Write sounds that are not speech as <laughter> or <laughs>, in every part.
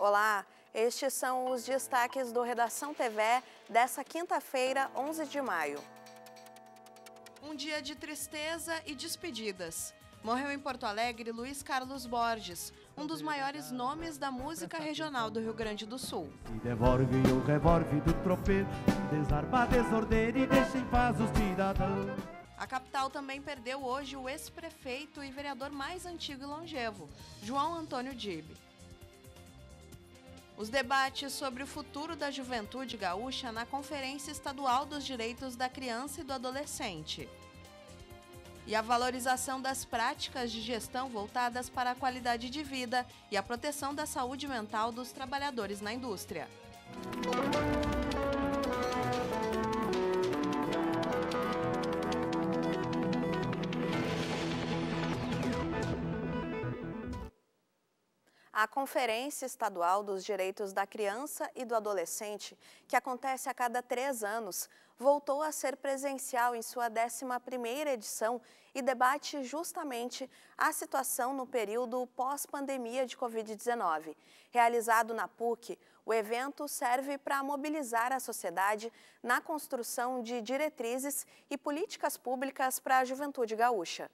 Olá, estes são os destaques do Redação TV dessa quinta-feira, 11 de maio. Um dia de tristeza e despedidas. Morreu em Porto Alegre Luiz Carlos Borges, um dos maiores nomes da música regional do Rio Grande do Sul. devolve o revólver do tropeiro, desarma, e deixa em paz os cidadãos. A capital também perdeu hoje o ex-prefeito e vereador mais antigo e longevo, João Antônio Dibe. Os debates sobre o futuro da juventude gaúcha na Conferência Estadual dos Direitos da Criança e do Adolescente. E a valorização das práticas de gestão voltadas para a qualidade de vida e a proteção da saúde mental dos trabalhadores na indústria. A Conferência Estadual dos Direitos da Criança e do Adolescente, que acontece a cada três anos, voltou a ser presencial em sua 11ª edição e debate justamente a situação no período pós-pandemia de Covid-19. Realizado na PUC, o evento serve para mobilizar a sociedade na construção de diretrizes e políticas públicas para a juventude gaúcha.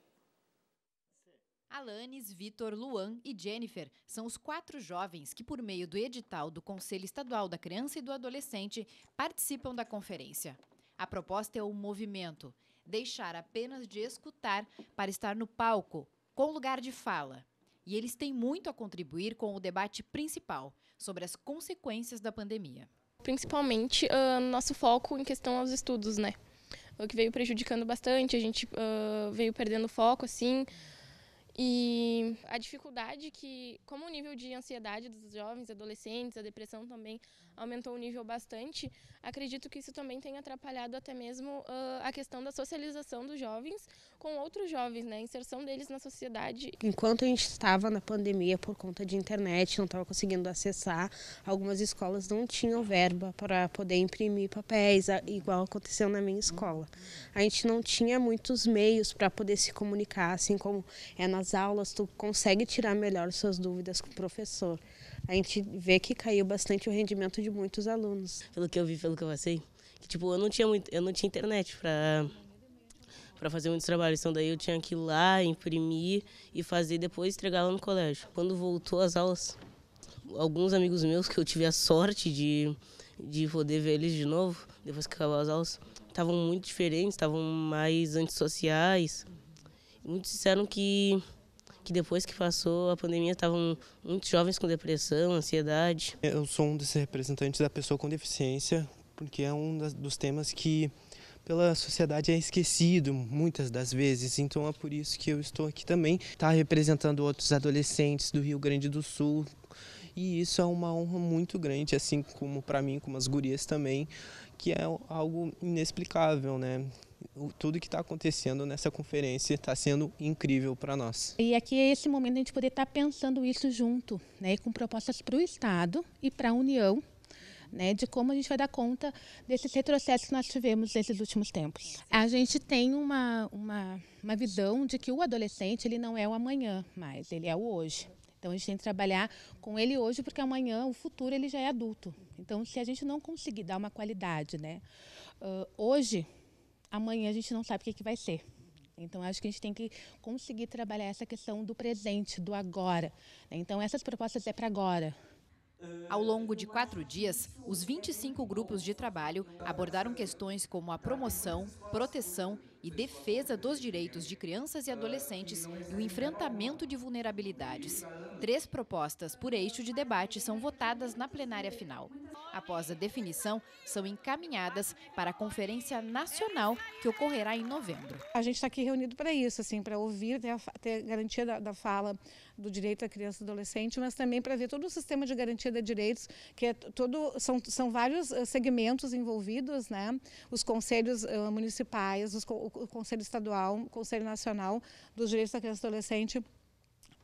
Alanis, Vitor, Luan e Jennifer são os quatro jovens que, por meio do edital do Conselho Estadual da Criança e do Adolescente, participam da conferência. A proposta é o movimento, deixar apenas de escutar para estar no palco, com lugar de fala. E eles têm muito a contribuir com o debate principal sobre as consequências da pandemia. Principalmente uh, nosso foco em questão aos estudos, né? O que veio prejudicando bastante, a gente uh, veio perdendo foco, assim. E a dificuldade que, como o nível de ansiedade dos jovens, adolescentes, a depressão também aumentou o nível bastante, acredito que isso também tem atrapalhado até mesmo uh, a questão da socialização dos jovens com outros jovens, né? A inserção deles na sociedade. Enquanto a gente estava na pandemia por conta de internet, não estava conseguindo acessar, algumas escolas não tinham verba para poder imprimir papéis, igual aconteceu na minha escola. A gente não tinha muitos meios para poder se comunicar, assim como é nas nas aulas tu consegue tirar melhor suas dúvidas com o professor. A gente vê que caiu bastante o rendimento de muitos alunos. Pelo que eu vi, pelo que eu passei, que tipo, eu não tinha muito, eu não tinha internet para para fazer muitos trabalhos, então daí eu tinha que ir lá, imprimir e fazer depois entregar lá no colégio. Quando voltou as aulas, alguns amigos meus que eu tive a sorte de de poder ver eles de novo, depois que acabaram as aulas, estavam muito diferentes, estavam mais antissociais. Muitos disseram que, que depois que passou a pandemia estavam muitos jovens com depressão, ansiedade. Eu sou um desses representantes da pessoa com deficiência, porque é um das, dos temas que pela sociedade é esquecido muitas das vezes, então é por isso que eu estou aqui também, tá representando outros adolescentes do Rio Grande do Sul. E isso é uma honra muito grande, assim como para mim, como as gurias também, que é algo inexplicável, né? o, tudo que está acontecendo nessa conferência está sendo incrível para nós. E aqui é esse momento de a gente poder estar tá pensando isso junto, né, com propostas para o Estado e para a União, né, de como a gente vai dar conta desses retrocessos que nós tivemos nesses últimos tempos. A gente tem uma, uma, uma visão de que o adolescente ele não é o amanhã mas ele é o hoje. Então a gente tem que trabalhar com ele hoje porque amanhã, o futuro, ele já é adulto. Então se a gente não conseguir dar uma qualidade, né, uh, hoje amanhã a gente não sabe o que, que vai ser. Então, acho que a gente tem que conseguir trabalhar essa questão do presente, do agora. Né? Então, essas propostas é para agora. Ao longo de quatro dias, os 25 grupos de trabalho abordaram questões como a promoção, proteção e defesa dos direitos de crianças e adolescentes e o enfrentamento de vulnerabilidades. Três propostas por eixo de debate são votadas na plenária final. Após a definição, são encaminhadas para a Conferência Nacional, que ocorrerá em novembro. A gente está aqui reunido para isso, assim, para ouvir, ter né, a, ter garantia da, da fala do direito à criança e adolescente, mas também para ver todo o sistema de garantia de direitos, que é todo, são, são vários eh, segmentos envolvidos, né? Os conselhos eh, municipais, os, o Conselho Estadual, o Conselho Nacional dos Direitos da Criança e Adolescente,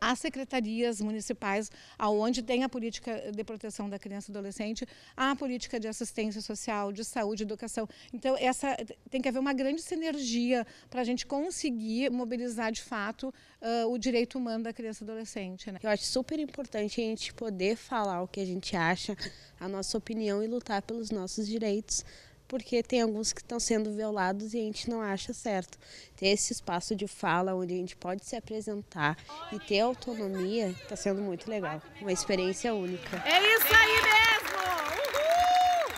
às secretarias municipais, aonde tem a política de proteção da criança e adolescente, a política de assistência social, de saúde, educação. Então, essa tem que haver uma grande sinergia para a gente conseguir mobilizar, de fato, uh, o direito humano da criança e adolescente. Né? Eu acho super importante a gente poder falar o que a gente acha, a nossa opinião e lutar pelos nossos direitos porque tem alguns que estão sendo violados e a gente não acha certo. Ter esse espaço de fala onde a gente pode se apresentar e ter autonomia está sendo muito legal. Uma experiência única. É isso aí mesmo! Uhul!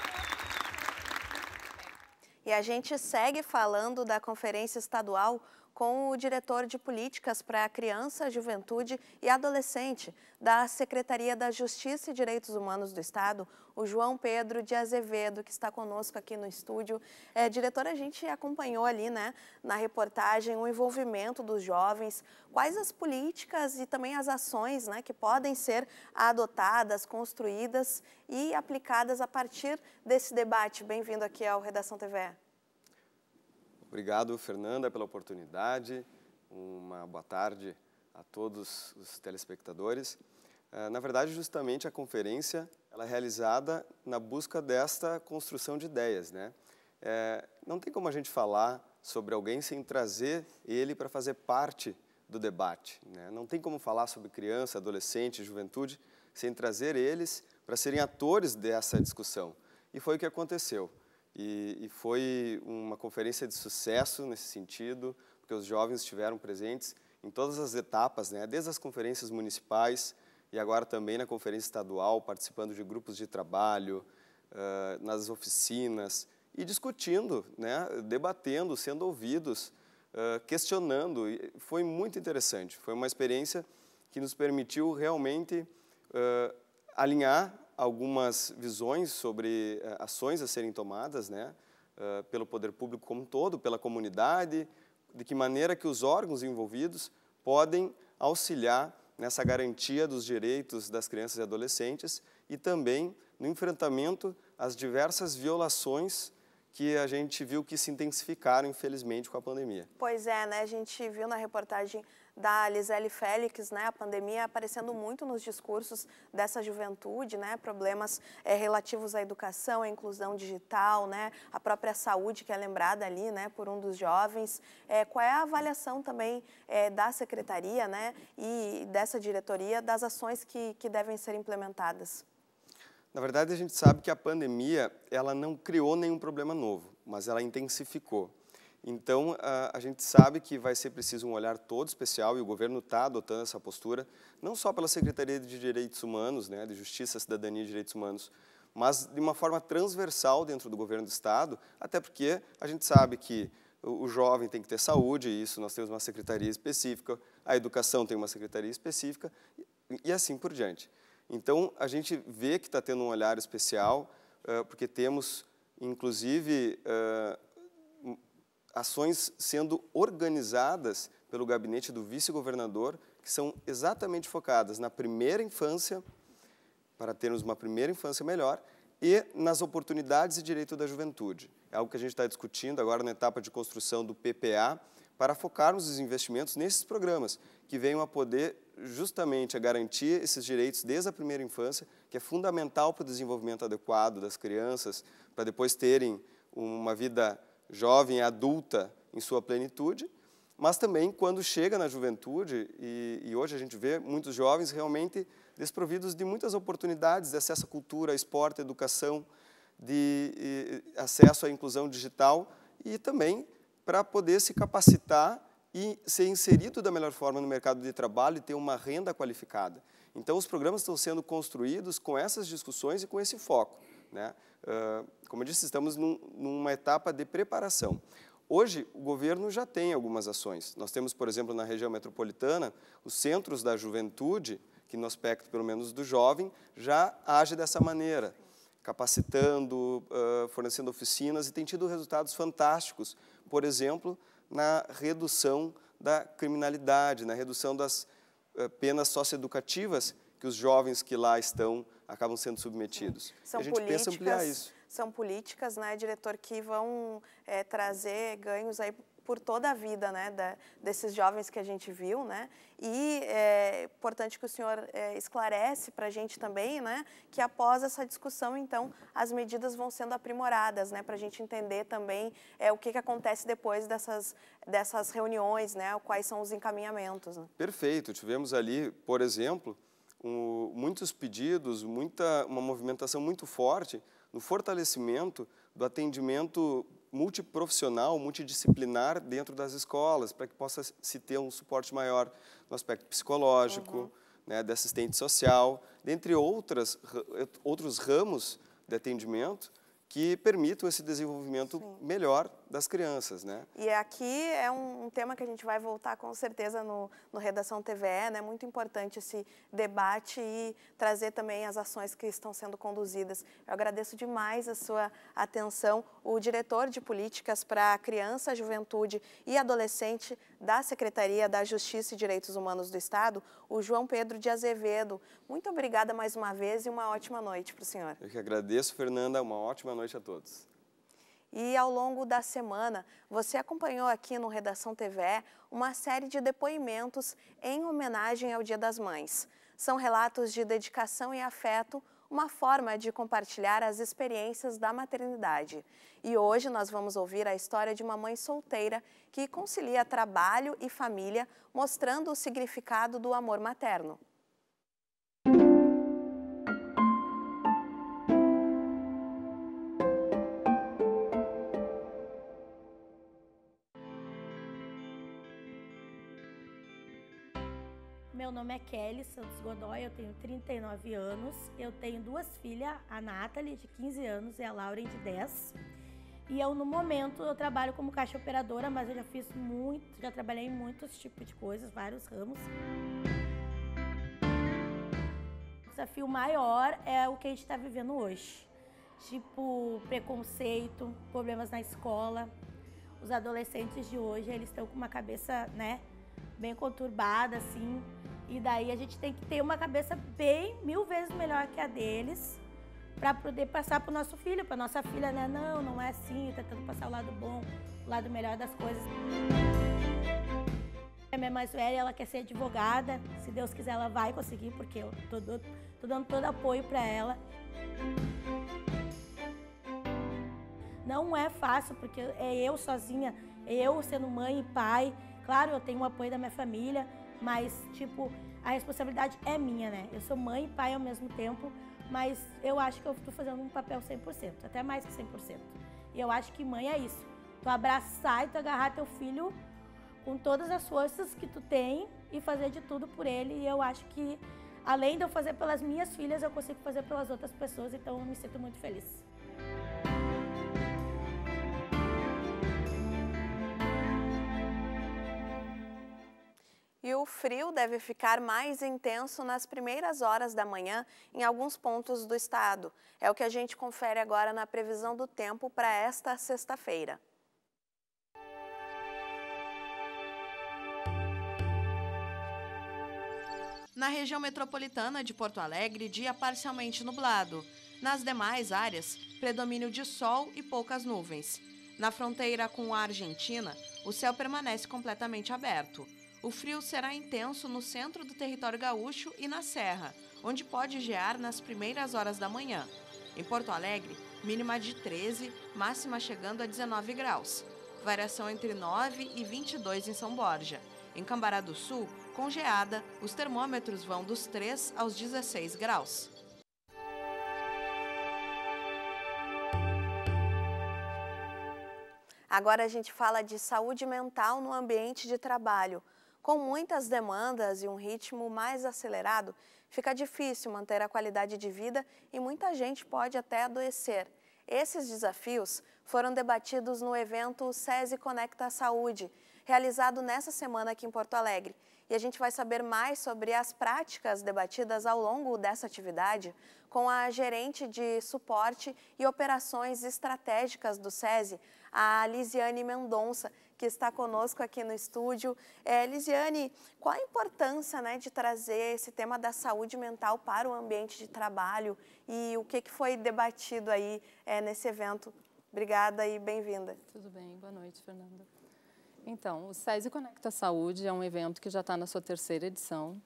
E a gente segue falando da Conferência Estadual com o diretor de políticas para a criança, juventude e adolescente da Secretaria da Justiça e Direitos Humanos do Estado, o João Pedro de Azevedo, que está conosco aqui no estúdio. É, diretor, a gente acompanhou ali né, na reportagem o envolvimento dos jovens, quais as políticas e também as ações né, que podem ser adotadas, construídas e aplicadas a partir desse debate. Bem-vindo aqui ao Redação TV. Obrigado, Fernanda, pela oportunidade. Uma boa tarde a todos os telespectadores. Ah, na verdade, justamente a conferência ela é realizada na busca desta construção de ideias. Né? É, não tem como a gente falar sobre alguém sem trazer ele para fazer parte do debate. Né? Não tem como falar sobre criança, adolescente, juventude, sem trazer eles para serem atores dessa discussão. E foi o que aconteceu. E, e foi uma conferência de sucesso nesse sentido, porque os jovens estiveram presentes em todas as etapas, né? desde as conferências municipais e agora também na conferência estadual, participando de grupos de trabalho, uh, nas oficinas e discutindo, né? debatendo, sendo ouvidos, uh, questionando. E foi muito interessante, foi uma experiência que nos permitiu realmente uh, alinhar algumas visões sobre eh, ações a serem tomadas, né, eh, pelo poder público como um todo, pela comunidade, de que maneira que os órgãos envolvidos podem auxiliar nessa garantia dos direitos das crianças e adolescentes e também no enfrentamento às diversas violações que a gente viu que se intensificaram, infelizmente, com a pandemia. Pois é, né? A gente viu na reportagem da Lisele Félix, né, a pandemia aparecendo muito nos discursos dessa juventude, né, problemas é, relativos à educação, à inclusão digital, né, a própria saúde que é lembrada ali, né, por um dos jovens. É, qual é a avaliação também é, da secretaria, né, e dessa diretoria das ações que, que devem ser implementadas? Na verdade, a gente sabe que a pandemia ela não criou nenhum problema novo, mas ela intensificou. Então, a, gente sabe que vai ser preciso um olhar todo especial, e o governo está adotando essa postura, não só pela Secretaria de Direitos Humanos, né, de Justiça, Cidadania e Direitos Humanos, mas de uma forma transversal dentro do governo do Estado, até porque a gente sabe que o jovem tem que ter saúde, e isso nós temos uma secretaria específica, a educação tem uma secretaria específica, e assim por diante. Então, a gente vê que está tendo um olhar especial, eh, porque temos, inclusive, eh, ações sendo organizadas pelo gabinete do vice-governador, que são exatamente focadas na primeira infância, para termos uma primeira infância melhor, e nas oportunidades e direito da juventude. É algo que a gente está discutindo agora na etapa de construção do PPA, para focarmos os investimentos nesses programas, que venham a poder justamente a garantir esses direitos desde a primeira infância, que é fundamental para o desenvolvimento adequado das crianças, para depois terem uma vida jovem, adulta, em sua plenitude, mas também quando chega na juventude, e, e hoje a gente vê muitos jovens realmente desprovidos de muitas oportunidades de acesso à cultura, esporte, educação, de acesso à inclusão digital e também para poder se capacitar e ser inserido da melhor forma no mercado de trabalho e ter uma renda qualificada. Então, os programas estão sendo construídos com essas discussões e com esse foco. Né? Uh, como eu disse, estamos num, numa etapa de preparação. Hoje, o governo já tem algumas ações. Nós temos, por exemplo, na região metropolitana, os centros da juventude, que no aspecto, pelo menos, do jovem, já age dessa maneira, capacitando, uh, fornecendo oficinas, e tem tido resultados fantásticos, por exemplo, na redução da criminalidade, na redução das uh, penas socioeducativas, que os jovens que lá estão acabam sendo submetidos. São é. e a gente pensa ampliar isso. São políticas, né, diretor, que vão é, trazer ganhos aí por toda a vida, né, da, desses jovens que a gente viu, né, e é importante que o senhor é, esclarece para a gente também, né, que após essa discussão, então, as medidas vão sendo aprimoradas, né, para a gente entender também é, o que, que acontece depois dessas, dessas reuniões, né, quais são os encaminhamentos. Né. Perfeito, tivemos ali, por exemplo, um, muitos pedidos, muita, uma movimentação muito forte no fortalecimento do atendimento multiprofissional, multidisciplinar dentro das escolas, para que possa se ter um suporte maior no aspecto psicológico, uhum. né, de assistente social, dentre outras, outros ramos de atendimento que permitam esse desenvolvimento Sim. melhor das crianças, né? E aqui é um, um tema que a gente vai voltar com certeza no, no Redação TVE, né? Muito importante esse debate e trazer também as ações que estão sendo conduzidas. Eu agradeço demais a sua atenção. O diretor de políticas para criança, juventude e adolescente da Secretaria da Justiça e Direitos Humanos do Estado, o João Pedro de Azevedo. Muito obrigada mais uma vez e uma ótima noite para o senhor. Eu que agradeço, Fernanda. Uma ótima noite a todos. E ao longo da semana, você acompanhou aqui no Redação TVE uma série de depoimentos em homenagem ao Dia das Mães. São relatos de dedicação e afeto, uma forma de compartilhar as experiências da maternidade. E hoje nós vamos ouvir a história de uma mãe solteira que concilia trabalho e família, mostrando o significado do amor materno. meu nome é Kelly Santos Godoy, eu tenho 39 anos, eu tenho duas filhas, a Nathalie de 15 anos e a Lauren de 10. E eu no momento eu trabalho como caixa operadora, mas eu já fiz muito, já trabalhei em muitos tipos de coisas, vários ramos. O desafio maior é o que a gente está vivendo hoje, tipo preconceito, problemas na escola. Os adolescentes de hoje eles estão com uma cabeça, né, bem conturbada assim. E daí a gente tem que ter uma cabeça bem mil vezes melhor que a deles para poder passar para o nosso filho, para nossa filha, né? Não, não é assim, tá tentando passar o lado bom, o lado melhor das coisas. A minha mais velha, ela quer ser advogada. Se Deus quiser, ela vai conseguir, porque eu tô, tô dando todo apoio para ela. Não é fácil, porque é eu sozinha, é eu sendo mãe e pai. Claro, eu tenho o apoio da minha família, mas, tipo, a responsabilidade é minha, né? Eu sou mãe e pai ao mesmo tempo, mas eu acho que eu estou fazendo um papel 100%, até mais que 100%. E eu acho que mãe é isso. Tu abraçar e tu agarrar teu filho com todas as forças que tu tem e fazer de tudo por ele. E eu acho que, além de eu fazer pelas minhas filhas, eu consigo fazer pelas outras pessoas, então eu me sinto muito feliz. o frio deve ficar mais intenso nas primeiras horas da manhã em alguns pontos do estado. É o que a gente confere agora na previsão do tempo para esta sexta-feira. Na região metropolitana de Porto Alegre, dia parcialmente nublado. Nas demais áreas, predomínio de sol e poucas nuvens. Na fronteira com a Argentina, o céu permanece completamente aberto. O frio será intenso no centro do território gaúcho e na Serra, onde pode gear nas primeiras horas da manhã. Em Porto Alegre, mínima de 13, máxima chegando a 19 graus. Variação entre 9 e 22 em São Borja. Em Cambará do Sul, com geada, os termômetros vão dos 3 aos 16 graus. Agora a gente fala de saúde mental no ambiente de trabalho. Com muitas demandas e um ritmo mais acelerado, fica difícil manter a qualidade de vida e muita gente pode até adoecer. Esses desafios foram debatidos no evento SESI Conecta Saúde, realizado nessa semana aqui em Porto Alegre. E a gente vai saber mais sobre as práticas debatidas ao longo dessa atividade com a gerente de suporte e operações estratégicas do SESI, a Lisiane Mendonça, que está conosco aqui no estúdio. É, Lisiane, qual a importância né, de trazer esse tema da saúde mental para o ambiente de trabalho e o que, que foi debatido aí é, nesse evento? Obrigada e bem-vinda. Tudo bem, boa noite, Fernanda. Então, o SESI Conecta Saúde é um evento que já está na sua terceira edição,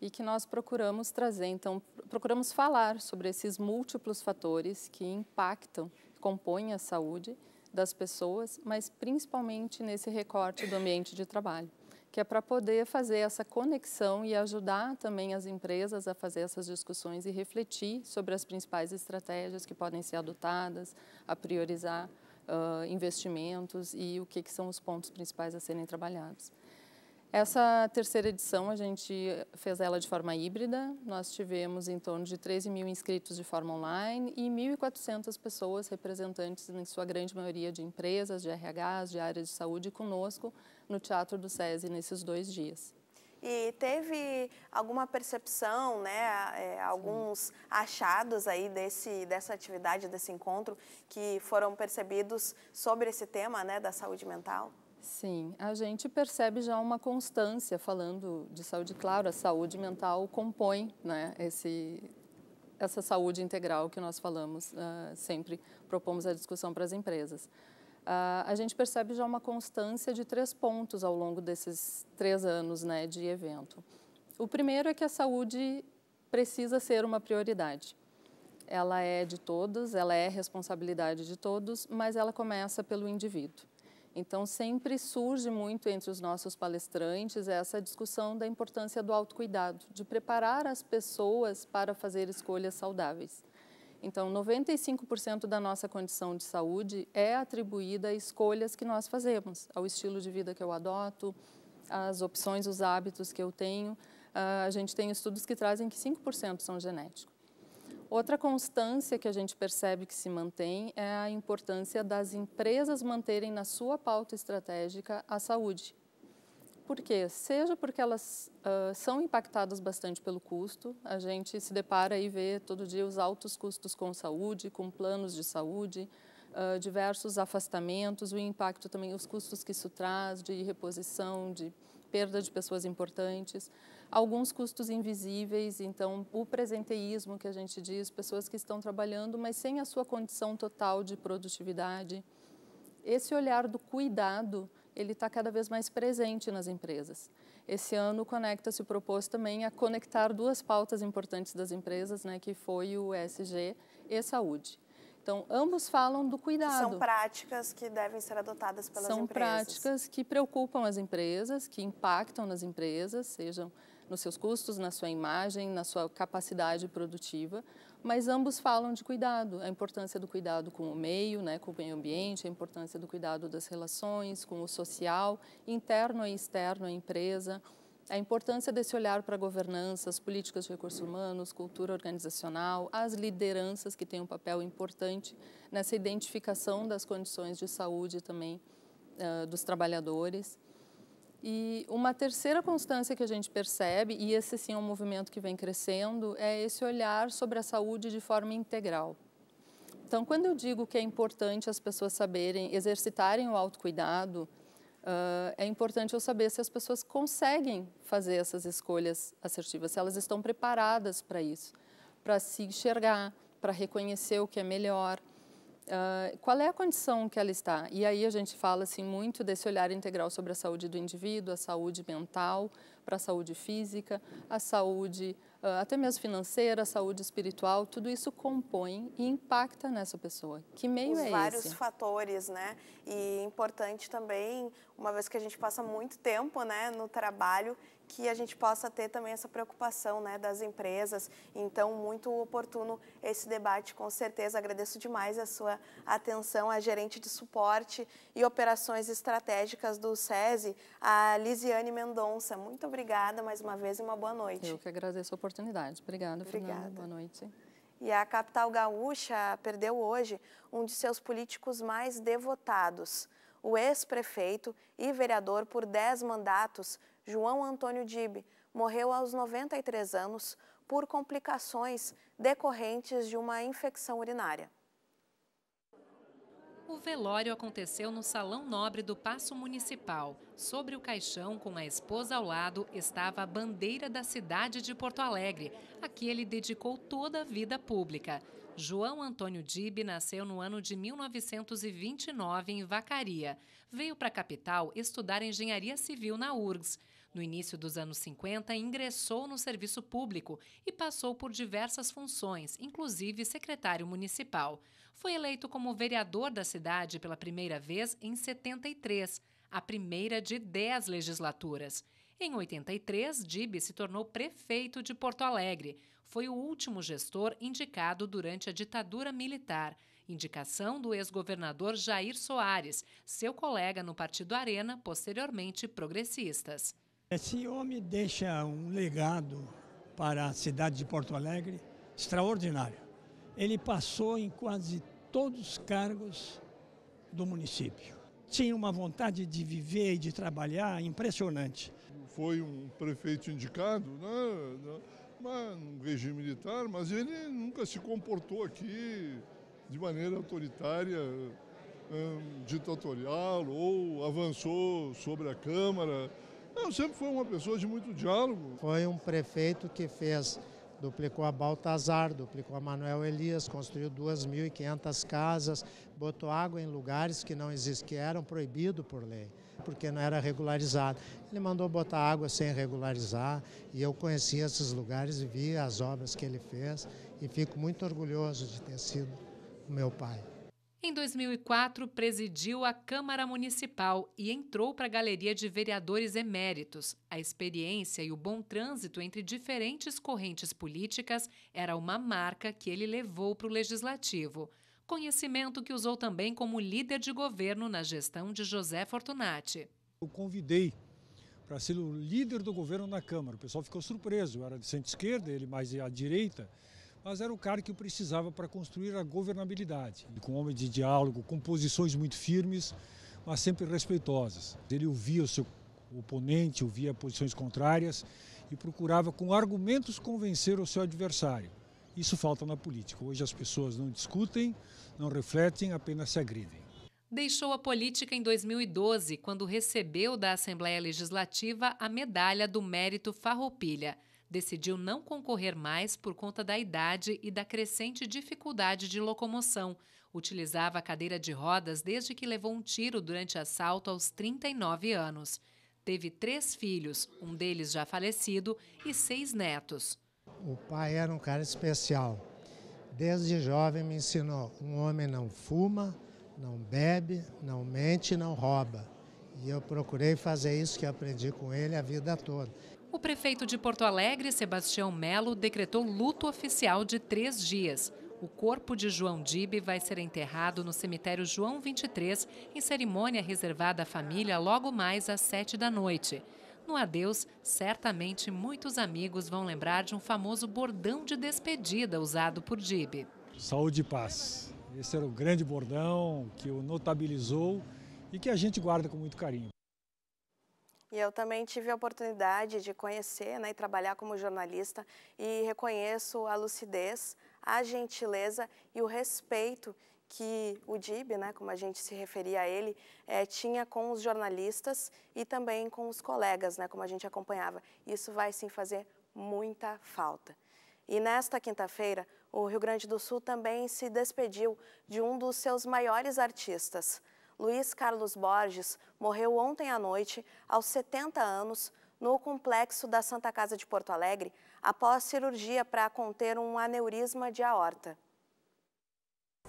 e que nós procuramos trazer, então, procuramos falar sobre esses múltiplos fatores que impactam, compõem a saúde das pessoas, mas principalmente nesse recorte do ambiente de trabalho, que é para poder fazer essa conexão e ajudar também as empresas a fazer essas discussões e refletir sobre as principais estratégias que podem ser adotadas, a priorizar uh, investimentos e o que, que são os pontos principais a serem trabalhados. Essa terceira edição, a gente fez ela de forma híbrida. Nós tivemos em torno de 13 mil inscritos de forma online e 1.400 pessoas representantes, em sua grande maioria, de empresas, de RHs, de áreas de saúde, conosco no Teatro do SESI nesses dois dias. E teve alguma percepção, né, é, alguns Sim. achados aí desse, dessa atividade, desse encontro, que foram percebidos sobre esse tema né, da saúde mental? Sim, a gente percebe já uma constância falando de saúde, claro, a saúde mental compõe né, esse, essa saúde integral que nós falamos, uh, sempre propomos a discussão para as empresas. Uh, a gente percebe já uma constância de três pontos ao longo desses três anos né, de evento. O primeiro é que a saúde precisa ser uma prioridade. Ela é de todos, ela é responsabilidade de todos, mas ela começa pelo indivíduo. Então, sempre surge muito entre os nossos palestrantes essa discussão da importância do autocuidado, de preparar as pessoas para fazer escolhas saudáveis. Então, 95% da nossa condição de saúde é atribuída a escolhas que nós fazemos, ao estilo de vida que eu adoto, às opções, os hábitos que eu tenho. Ah, a gente tem estudos que trazem que 5% são genéticos. Outra constância que a gente percebe que se mantém é a importância das empresas manterem na sua pauta estratégica a saúde. Por quê? Seja porque elas uh, são impactadas bastante pelo custo, a gente se depara e vê todo dia os altos custos com saúde, com planos de saúde, uh, diversos afastamentos, o impacto também, os custos que isso traz de reposição, de perda de pessoas importantes alguns custos invisíveis, então o presenteísmo que a gente diz, pessoas que estão trabalhando, mas sem a sua condição total de produtividade. Esse olhar do cuidado, ele está cada vez mais presente nas empresas. Esse ano, Conecta-se propôs também a conectar duas pautas importantes das empresas, né, que foi o ESG e saúde. Então, ambos falam do cuidado. São práticas que devem ser adotadas pelas São empresas. São práticas que preocupam as empresas, que impactam nas empresas, sejam nos seus custos, na sua imagem, na sua capacidade produtiva, mas ambos falam de cuidado, a importância do cuidado com o meio, né, com o meio ambiente, a importância do cuidado das relações, com o social, interno e externo à empresa, a importância desse olhar para governança, as políticas de recursos humanos, cultura organizacional, as lideranças que têm um papel importante nessa identificação das condições de saúde também uh, dos trabalhadores. E uma terceira constância que a gente percebe, e esse sim é um movimento que vem crescendo, é esse olhar sobre a saúde de forma integral. Então, quando eu digo que é importante as pessoas saberem, exercitarem o autocuidado, uh, é importante eu saber se as pessoas conseguem fazer essas escolhas assertivas, se elas estão preparadas para isso, para se enxergar, para reconhecer o que é melhor. Uh, qual é a condição que ela está? E aí a gente fala assim muito desse olhar integral sobre a saúde do indivíduo, a saúde mental, para a saúde física, a saúde uh, até mesmo financeira, a saúde espiritual, tudo isso compõe e impacta nessa pessoa. Que meio Os é vários esse? Vários fatores, né? E importante também, uma vez que a gente passa muito tempo, né, no trabalho, que a gente possa ter também essa preocupação né, das empresas. Então, muito oportuno esse debate, com certeza. Agradeço demais a sua atenção, a gerente de suporte e operações estratégicas do SESI, a Lisiane Mendonça. Muito obrigada mais uma vez e uma boa noite. Eu que agradeço a oportunidade. Obrigada, obrigada. Fernanda. Boa noite. E a capital gaúcha perdeu hoje um de seus políticos mais devotados. O ex-prefeito e vereador por 10 mandatos, João Antônio Dibe, morreu aos 93 anos por complicações decorrentes de uma infecção urinária. O velório aconteceu no Salão Nobre do Paço Municipal. Sobre o caixão, com a esposa ao lado, estava a bandeira da cidade de Porto Alegre, a que ele dedicou toda a vida pública. João Antônio Dib nasceu no ano de 1929 em Vacaria. Veio para a capital estudar engenharia civil na URGS. No início dos anos 50, ingressou no serviço público e passou por diversas funções, inclusive secretário municipal. Foi eleito como vereador da cidade pela primeira vez em 73, a primeira de 10 legislaturas. Em 83, Dib se tornou prefeito de Porto Alegre. Foi o último gestor indicado durante a ditadura militar, indicação do ex-governador Jair Soares, seu colega no Partido Arena, posteriormente progressistas. Esse homem deixa um legado para a cidade de Porto Alegre extraordinário. Ele passou em quase todos os cargos do município. Tinha uma vontade de viver e de trabalhar impressionante. Foi um prefeito indicado, né? né? Mas, no regime militar, mas ele nunca se comportou aqui de maneira autoritária, hum, ditatorial ou avançou sobre a Câmara. Não, sempre foi uma pessoa de muito diálogo. Foi um prefeito que fez, duplicou a Baltazar, duplicou a Manuel Elias, construiu 2.500 casas, botou água em lugares que não existiam, que eram proibidos por lei, porque não era regularizado. Ele mandou botar água sem regularizar e eu conheci esses lugares e vi as obras que ele fez e fico muito orgulhoso de ter sido o meu pai. Em 2004, presidiu a Câmara Municipal e entrou para a Galeria de Vereadores Eméritos. A experiência e o bom trânsito entre diferentes correntes políticas era uma marca que ele levou para o Legislativo. Conhecimento que usou também como líder de governo na gestão de José Fortunati. Eu convidei para ser o líder do governo na Câmara. O pessoal ficou surpreso. Eu era de centro-esquerda, ele mais à direita mas era o cara que precisava para construir a governabilidade. Com um homem de diálogo, com posições muito firmes, mas sempre respeitosas. Ele ouvia o seu oponente, ouvia posições contrárias e procurava com argumentos convencer o seu adversário. Isso falta na política. Hoje as pessoas não discutem, não refletem, apenas se agridem. Deixou a política em 2012, quando recebeu da Assembleia Legislativa a medalha do Mérito Farroupilha decidiu não concorrer mais por conta da idade e da crescente dificuldade de locomoção. Utilizava a cadeira de rodas desde que levou um tiro durante assalto aos 39 anos. Teve três filhos, um deles já falecido, e seis netos. O pai era um cara especial. Desde jovem me ensinou: um homem não fuma, não bebe, não mente, não rouba. E eu procurei fazer isso que aprendi com ele a vida toda o prefeito de Porto Alegre, Sebastião Melo, decretou luto oficial de três dias. O corpo de João Dibe vai ser enterrado no cemitério João 23, em cerimônia reservada à família logo mais às sete da noite. No adeus, certamente muitos amigos vão lembrar de um famoso bordão de despedida usado por Dibe. Saúde e paz. Esse era o grande bordão que o notabilizou e que a gente guarda com muito carinho. E eu também tive a oportunidade de conhecer né, e trabalhar como jornalista e reconheço a lucidez, a gentileza e o respeito que o DIB, né, como a gente se referia a ele, é, tinha com os jornalistas e também com os colegas, né, como a gente acompanhava. Isso vai sim fazer muita falta. E nesta quinta-feira, o Rio Grande do Sul também se despediu de um dos seus maiores artistas, Luiz Carlos Borges morreu ontem à noite, aos 70 anos, no complexo da Santa Casa de Porto Alegre, após cirurgia para conter um aneurisma de aorta.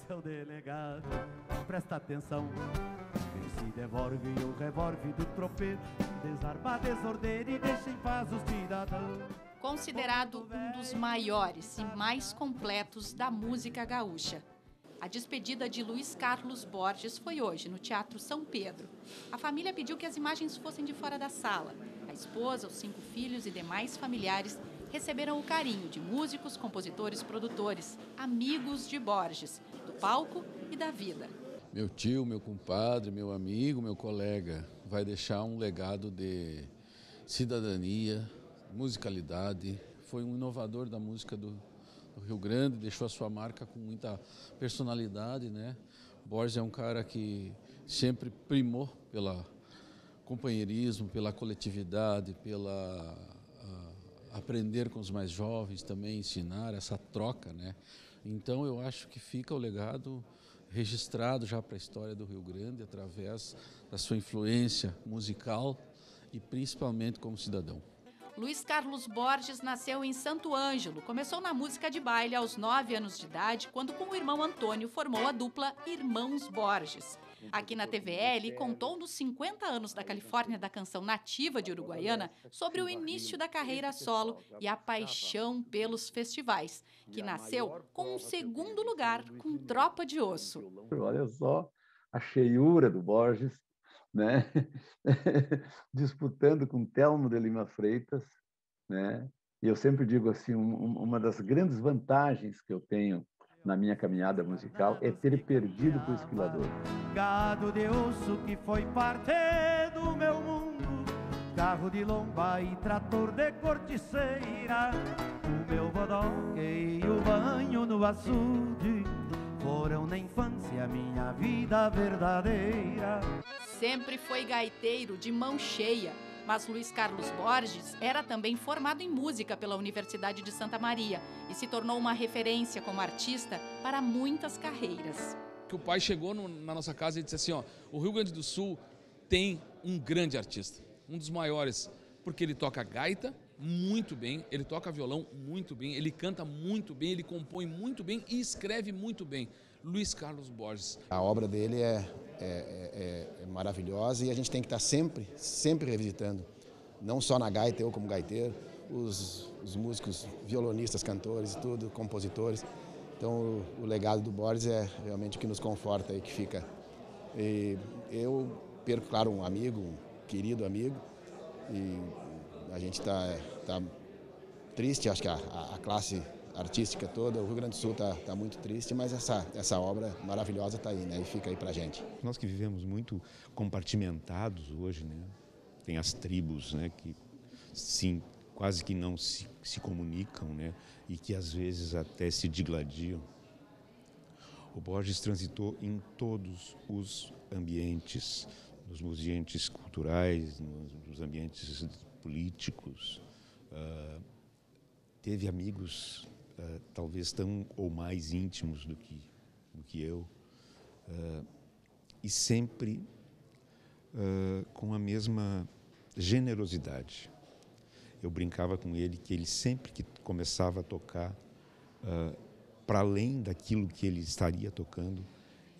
Seu delegado, presta atenção. devolve o revólver do tropeiro, desarma, desordeira e deixa em paz os cidadãos. Considerado um dos maiores e mais completos da música gaúcha, a despedida de Luiz Carlos Borges foi hoje, no Teatro São Pedro. A família pediu que as imagens fossem de fora da sala. A esposa, os cinco filhos e demais familiares receberam o carinho de músicos, compositores, produtores, amigos de Borges, do palco e da vida. Meu tio, meu compadre, meu amigo, meu colega, vai deixar um legado de cidadania, musicalidade. Foi um inovador da música do, o Rio Grande, deixou a sua marca com muita personalidade, né? Borges é um cara que sempre primou pelo companheirismo, pela coletividade, pela ah, aprender com os mais jovens, também ensinar essa troca, né? Então eu acho que fica o legado registrado já para a história do Rio Grande através da sua influência musical e principalmente como cidadão. Luiz Carlos Borges nasceu em Santo Ângelo. Começou na música de baile aos 9 anos de idade, quando com o irmão Antônio formou a dupla Irmãos Borges. Aqui na TVL, contou nos 50 anos da Califórnia da canção nativa de Uruguaiana sobre o início da carreira solo e a paixão pelos festivais, que nasceu com um segundo lugar com Tropa de Osso. Olha só a cheiura do Borges né? <laughs> disputando com Telmo de Lima Freitas, né? E eu sempre digo assim, um, uma das grandes vantagens que eu tenho na minha caminhada musical é ter perdido para o esquilador. Gado de osso que foi parte do meu mundo, carro de lomba e trator de corticeira, o meu bodoque e o banho no açude, foram na infância minha vida verdadeira. Sempre foi gaiteiro de mão cheia, mas Luiz Carlos Borges era também formado em música pela Universidade de Santa Maria e se tornou uma referência como artista para muitas carreiras. Que o pai chegou no, na nossa casa e disse assim: ó, o Rio Grande do Sul tem um grande artista, um dos maiores, porque ele toca gaita, muito bem, ele toca violão muito bem, ele canta muito bem, ele compõe muito bem e escreve muito bem. Luiz Carlos Borges. A obra dele é, é, é, é maravilhosa e a gente tem que estar tá sempre, sempre revisitando. Não só na gaita, eu como gaiteiro, os, os músicos, violonistas, cantores e tudo, compositores. Então o, o, legado do Borges é realmente o que nos conforta e que fica. E eu perco, claro, um amigo, um querido amigo, e a gente está é, tá triste, acho que a, a, classe artística toda, o Rio Grande do Sul está tá muito triste, mas essa, essa obra maravilhosa está aí, né? E fica aí para gente. Nós que vivemos muito compartimentados hoje, né? Tem as tribos, né? Que sim, quase que não se, se comunicam, né? E que às vezes até se digladiam. O Borges transitou em todos os ambientes, nos ambientes culturais, nos ambientes políticos, uh, teve amigos uh, talvez tão ou mais íntimos do que, do que eu, ah, e sempre com a mesma generosidade. Eu brincava com ele que ele sempre que começava a tocar, para além daquilo que ele estaria tocando,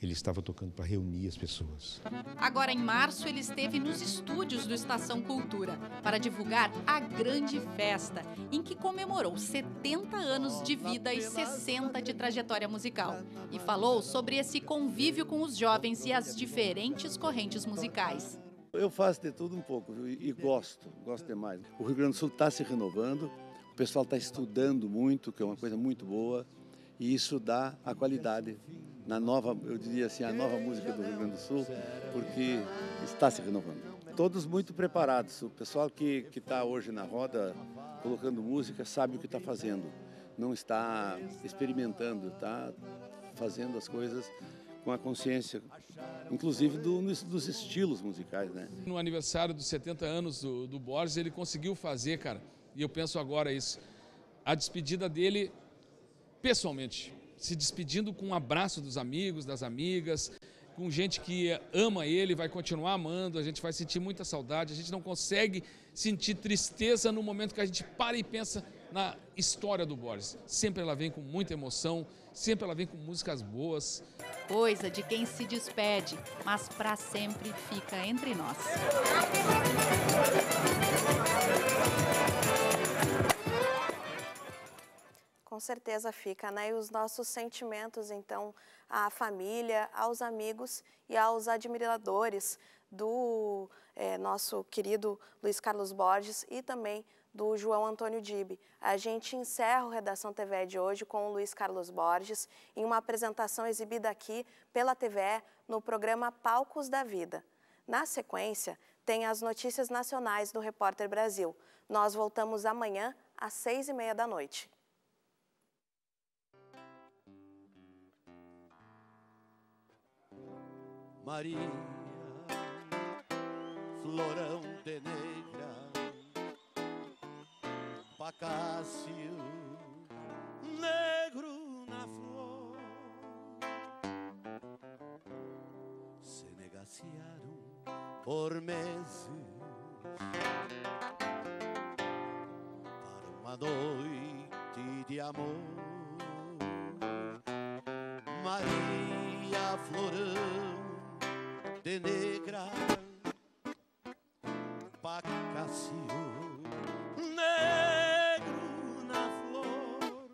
ele estava tocando para reunir as pessoas. Agora, em março, ele esteve nos estúdios do Estação Cultura para divulgar a grande festa, em que comemorou 70 anos de vida e 60 de trajetória musical. E falou sobre esse convívio com os jovens e as diferentes correntes musicais. Eu faço de tudo um pouco e gosto, gosto demais. O Rio Grande do Sul está se renovando, o pessoal está estudando muito, que é uma coisa muito boa e isso dá a qualidade na nova, eu diria assim, a nova música do Rio Grande do Sul, porque está se renovando. Todos muito preparados. O pessoal que está hoje na roda colocando música sabe o que está fazendo. Não está experimentando, está fazendo as coisas com a consciência, inclusive do, dos estilos musicais. Né? No aniversário dos 70 anos do, do Borges, ele conseguiu fazer, cara, e eu penso agora isso, a despedida dele pessoalmente, se despedindo com um abraço dos amigos, das amigas, com gente que ama ele, vai continuar amando, a gente vai sentir muita saudade, a gente não consegue sentir tristeza no momento que a gente para e pensa na história do Boris. Sempre ela vem com muita emoção, sempre ela vem com músicas boas. Coisa de quem se despede, mas para sempre fica entre nós. com certeza fica, né? E os nossos sentimentos, então, à família, aos amigos e aos admiradores do é, nosso querido Luiz Carlos Borges e também do João Antônio Dib. A gente encerra o Redação TV de hoje com o Luiz Carlos Borges em uma apresentação exibida aqui pela TVE no programa Palcos da Vida. Na sequência, tem as notícias nacionais do Repórter Brasil. Nós voltamos amanhã às seis e meia da noite. Maria, florão de negra, Pacácio negro na flor, se negaciaram por meses para uma noite de amor, Maria Flor de negra Pacácio Negro na flor